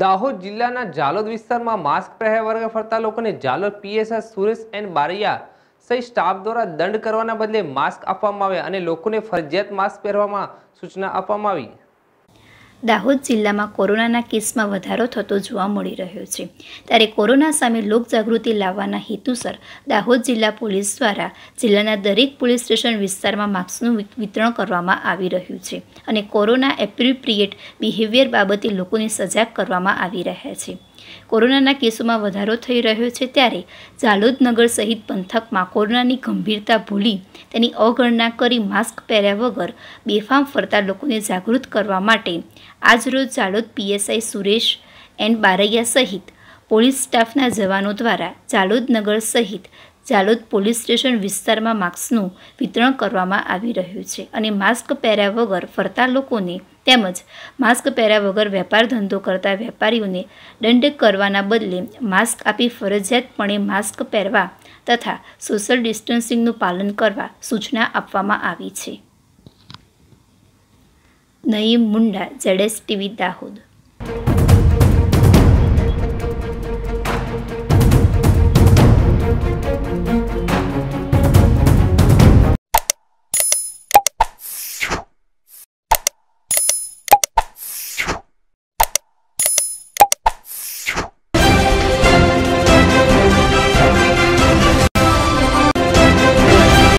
દાહોદ જિલ્લાના જાલોદ વિસ્તારમાં માસ્ક પહેર્યા વગર ફરતા લોકોને જાલોદ પીએસઆર સુરેશ એન બારૈયા સહિત સ્ટાફ દ્વારા દંડ કરવાના બદલે માસ્ક આપવામાં આવ્યા અને લોકોને ફરજિયાત માસ્ક પહેરવામાં સૂચના આપવામાં આવી દાહોદ જિલ્લામાં કોરોનાના કેસમાં વધારો થતો જોવા મળી રહ્યો છે ત્યારે કોરોના સામે લોકજાગૃતિ લાવવાના હેતુસર દાહોદ જિલ્લા પોલીસ દ્વારા જિલ્લાના દરેક પોલીસ સ્ટેશન વિસ્તારમાં માસ્કનું વિતરણ કરવામાં આવી રહ્યું છે અને કોરોના એપ્રિપ્રિએટ બિહેવિયર બાબતે લોકોને સજાગ કરવામાં આવી રહ્યા છે કોરોનાના કેસોમાં વધારો થઈ રહ્યો છે ત્યારે ઝાલોદ નગર સહિત પંથકમાં કોરોનાની ગંભીરતા ભૂલી તેની અવગણના કરી માસ્ક પહેર્યા વગર બેફામ ફરતા લોકોને જાગૃત કરવા માટે આજરોજ ઝાલોદ પીએસઆઈ સુરેશ એન બારૈયા સહિત પોલીસ સ્ટાફના જવાનો દ્વારા ઝાલોદ નગર સહિત ઝાલોદ પોલીસ સ્ટેશન વિસ્તારમાં માસ્કનું વિતરણ કરવામાં આવી રહ્યું છે અને માસ્ક પહેર્યા વગર ફરતા લોકોને તેમજ માસ્ક પહેર્યા વગર વેપાર ધંધો કરતા વેપારીઓને દંડ કરવાના બદલે માસ્ક આપી ફરજિયાતપણે માસ્ક પહેરવા તથા સોશિયલ ડિસ્ટન્સિંગનું પાલન કરવા સૂચના આપવામાં આવી છે નયીમ મુંડા જેડેસ ટીવી દાહોદ